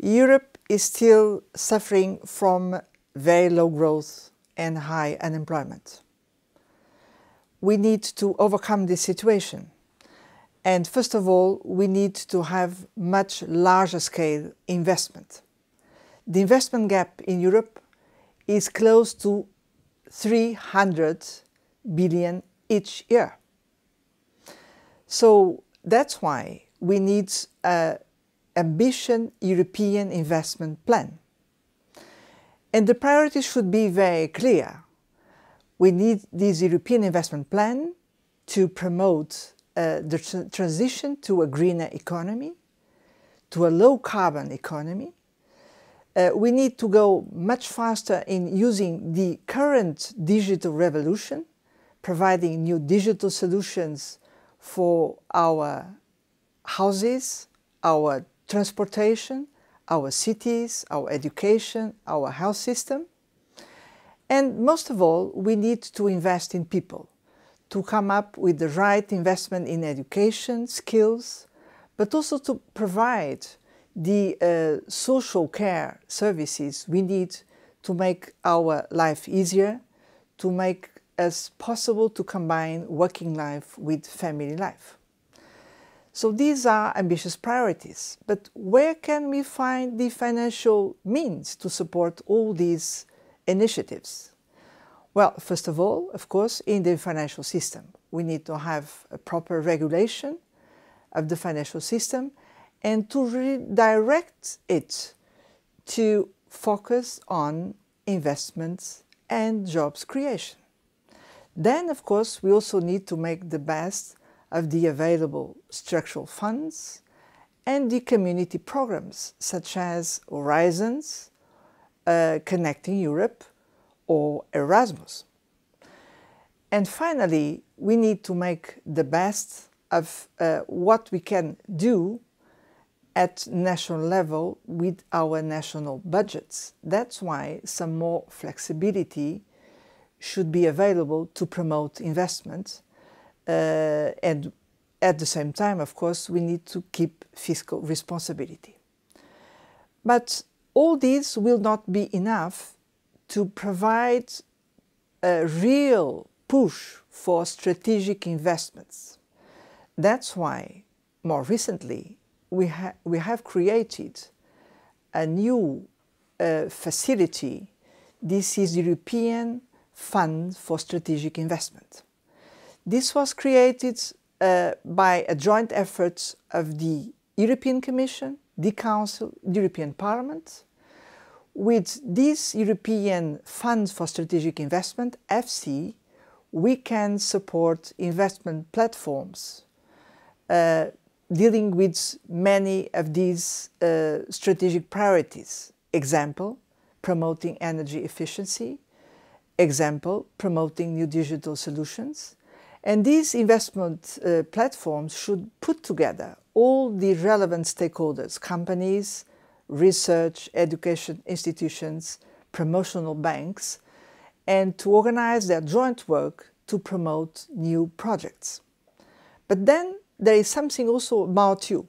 Europe is still suffering from very low growth and high unemployment. We need to overcome this situation. And first of all, we need to have much larger scale investment. The investment gap in Europe is close to 300 billion each year. So that's why we need a ambition European investment plan. And the priorities should be very clear. We need this European investment plan to promote uh, the tr transition to a greener economy, to a low carbon economy. Uh, we need to go much faster in using the current digital revolution, providing new digital solutions for our houses, our transportation, our cities, our education, our health system. And most of all, we need to invest in people, to come up with the right investment in education, skills, but also to provide the uh, social care services we need to make our life easier, to make us possible to combine working life with family life. So these are ambitious priorities, but where can we find the financial means to support all these initiatives? Well, first of all, of course, in the financial system. We need to have a proper regulation of the financial system and to redirect it to focus on investments and jobs creation. Then, of course, we also need to make the best of the available structural funds and the community programs such as Horizons, uh, Connecting Europe, or Erasmus. And finally, we need to make the best of uh, what we can do at national level with our national budgets. That's why some more flexibility should be available to promote investment uh, and at the same time, of course, we need to keep fiscal responsibility. But all these will not be enough to provide a real push for strategic investments. That's why, more recently, we, ha we have created a new uh, facility. This is European Fund for Strategic Investment. This was created uh, by a joint effort of the European Commission, the Council, the European Parliament, with this European Fund for Strategic Investment, FC, we can support investment platforms uh, dealing with many of these uh, strategic priorities. Example, promoting energy efficiency. Example, promoting new digital solutions. And these investment uh, platforms should put together all the relevant stakeholders companies, research, education institutions, promotional banks and to organize their joint work to promote new projects. But then there is something also about you.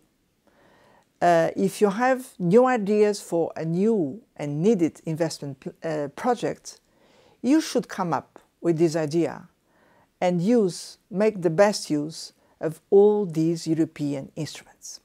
Uh, if you have new ideas for a new and needed investment uh, project, you should come up with this idea and use, make the best use of all these European instruments.